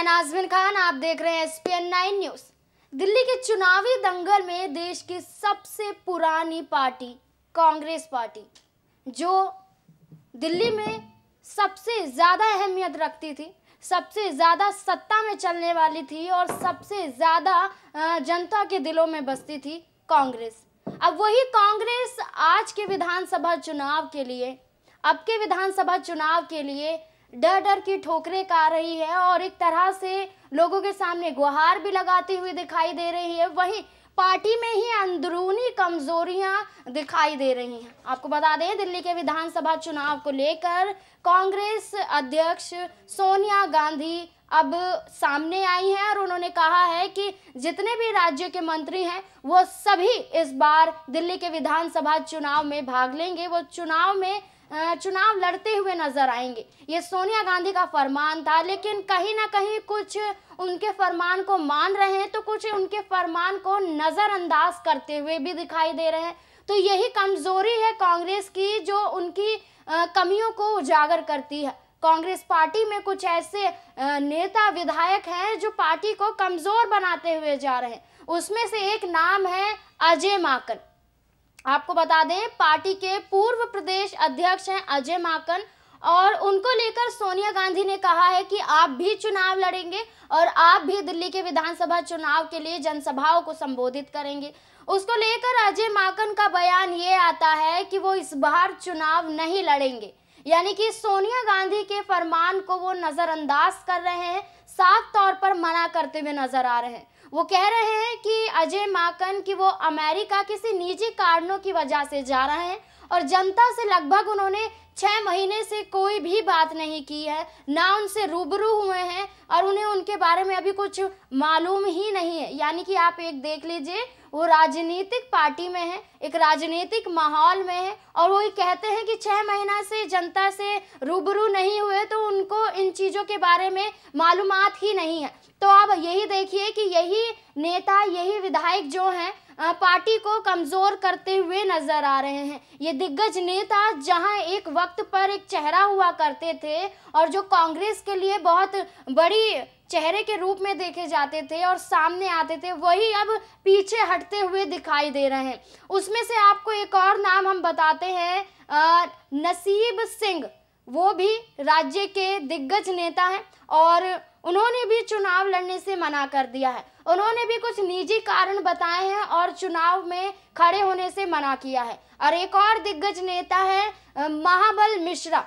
मैं नाजमिन खान आप देख रहे हैं S P N nine news Delhi के चुनावी दंगल में देश की सबसे पुरानी पार्टी कांग्रेस पार्टी जो दिल्ली में सबसे ज़्यादा अहमियत रखती थी सबसे ज़्यादा सत्ता में चलने वाली थी और सबसे ज़्यादा जनता के दिलों में बसती थी कांग्रेस अब वही कांग्रेस आज के विधानसभा चुनाव के लिए अब के विधानसभा चुनाव के लिए डर डर की ठोकरें खा रही है और एक तरह से लोगों के सामने गुहार भी लगाती हुई दिखाई दे रही है वहीं पार्टी में ही अंदरूनी कमजोरियां दिखाई दे रही हैं आपको बता दें दिल्ली के विधानसभा चुनाव को लेकर कांग्रेस अध्यक्ष सोनिया गांधी अब सामने आई हैं और उन्होंने कहा है कि जितने भी राज्यों के मंत्री हैं वो सभी इस बार दिल्ली के विधानसभा चुनाव में भाग लेंगे वो चुनाव में चुनाव लड़ते हुए नजर आएंगे ये सोनिया गांधी का फरमान था लेकिन कहीं ना कहीं कुछ उनके फरमान को मान रहे हैं तो कुछ उनके फरमान को नज़रअंदाज करते हुए भी दिखाई दे रहे हैं तो यही कमज़ोरी है कांग्रेस की जो उनकी कमियों को उजागर करती है कांग्रेस पार्टी में कुछ ऐसे नेता विधायक हैं जो पार्टी को कमज़ोर बनाते हुए जा रहे हैं उसमें से एक नाम है अजय माकन आपको बता दें पार्टी के पूर्व प्रदेश अध्यक्ष हैं अजय माकन और उनको लेकर सोनिया गांधी ने कहा है कि आप भी चुनाव लड़ेंगे और आप भी दिल्ली के विधानसभा चुनाव के लिए जनसभाओं को संबोधित करेंगे उसको लेकर अजय माकन का बयान ये आता है कि वो इस बार चुनाव नहीं लड़ेंगे यानी कि सोनिया गांधी के फरमान को वो नज़रअंदाज कर रहे हैं साफ तौर पर मना करते हुए नज़र आ रहे हैं वो कह रहे हैं कि अजय माकन कि वो अमेरिका किसी निजी कारणों की वजह से जा रहे हैं और जनता से लगभग उन्होंने छः महीने से कोई भी बात नहीं की है ना उनसे रूबरू हुए हैं और उन्हें उनके बारे में अभी कुछ मालूम ही नहीं है यानी कि आप एक देख लीजिए वो राजनीतिक पार्टी में है एक राजनीतिक माहौल में है और वो ये कहते हैं कि छः महीना से जनता से रूबरू नहीं हुए तो उनको इन चीज़ों के बारे में मालूम ही नहीं है तो आप यही देखिए कि यही नेता यही विधायक जो हैं पार्टी को कमज़ोर करते हुए नजर आ रहे हैं ये दिग्गज नेता जहां एक वक्त पर एक चेहरा हुआ करते थे और जो कांग्रेस के लिए बहुत बड़ी चेहरे के रूप में देखे जाते थे और सामने आते थे वही अब पीछे हटते हुए दिखाई दे रहे हैं उसमें से आपको एक और नाम हम बताते हैं नसीब सिंह वो भी राज्य के दिग्गज नेता हैं और उन्होंने भी चुनाव लड़ने से मना कर दिया है उन्होंने भी कुछ निजी कारण बताए हैं और चुनाव में खड़े होने से मना किया है और एक और दिग्गज नेता है महाबल मिश्रा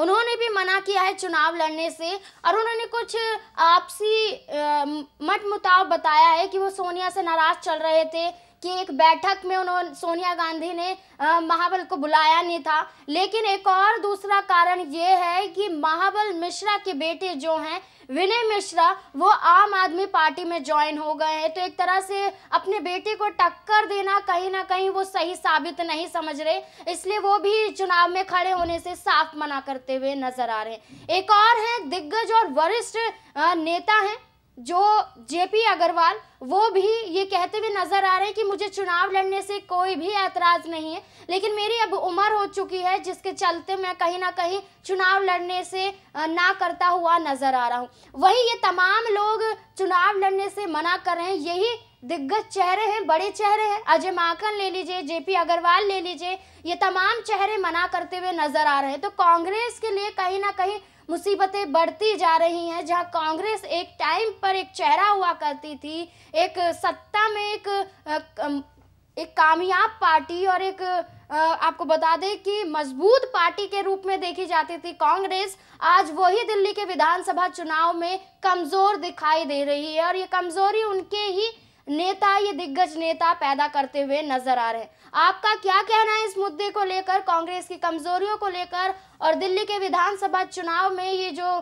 उन्होंने भी मना किया है चुनाव लड़ने से और उन्होंने कुछ आपसी मत मुताव बताया है कि वो सोनिया से नाराज चल रहे थे कि एक बैठक में उन्होंने सोनिया गांधी ने महाबल को बुलाया नहीं था लेकिन एक और दूसरा कारण ये है कि महाबल मिश्रा के बेटे जो हैं विनय मिश्रा वो आम आदमी पार्टी में ज्वाइन हो गए हैं तो एक तरह से अपने बेटे को टक्कर देना कहीं ना कहीं वो सही साबित नहीं समझ रहे इसलिए वो भी चुनाव में खड़े होने से साफ मना करते हुए नजर आ रहे हैं एक और हैं दिग्गज और वरिष्ठ नेता हैं जो जेपी अग्रवाल वो भी ये कहते हुए नजर आ रहे हैं कि मुझे चुनाव लड़ने से कोई भी ऐतराज नहीं है लेकिन मेरी अब उम्र हो चुकी है जिसके चलते मैं कहीं ना कहीं चुनाव लड़ने से ना करता हुआ नजर आ रहा हूँ वही ये तमाम लोग चुनाव लड़ने से मना कर रहे हैं यही दिग्गज चेहरे हैं बड़े चेहरे हैं अजय माखन ले लीजिए जेपी अग्रवाल ले लीजिए ये तमाम चेहरे मना करते हुए नजर आ रहे हैं तो कांग्रेस के लिए कहीं ना कहीं मुसीबतें बढ़ती जा रही हैं जहां कांग्रेस एक टाइम पर एक चेहरा हुआ करती थी एक सत्ता में एक एक कामयाब पार्टी और एक आपको बता दें कि मजबूत पार्टी के रूप में देखी जाती थी कांग्रेस आज वही दिल्ली के विधानसभा चुनाव में कमज़ोर दिखाई दे रही है और ये कमज़ोरी उनके ही नेता ये दिग्गज नेता पैदा करते हुए नजर आ रहे हैं आपका क्या कहना है इस मुद्दे को लेकर कांग्रेस की कमजोरियों को लेकर और दिल्ली के विधानसभा चुनाव में ये जो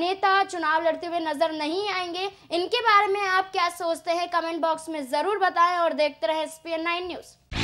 नेता चुनाव लड़ते हुए नजर नहीं आएंगे इनके बारे में आप क्या सोचते हैं कमेंट बॉक्स में जरूर बताएं और देखते रहे एस पी न्यूज़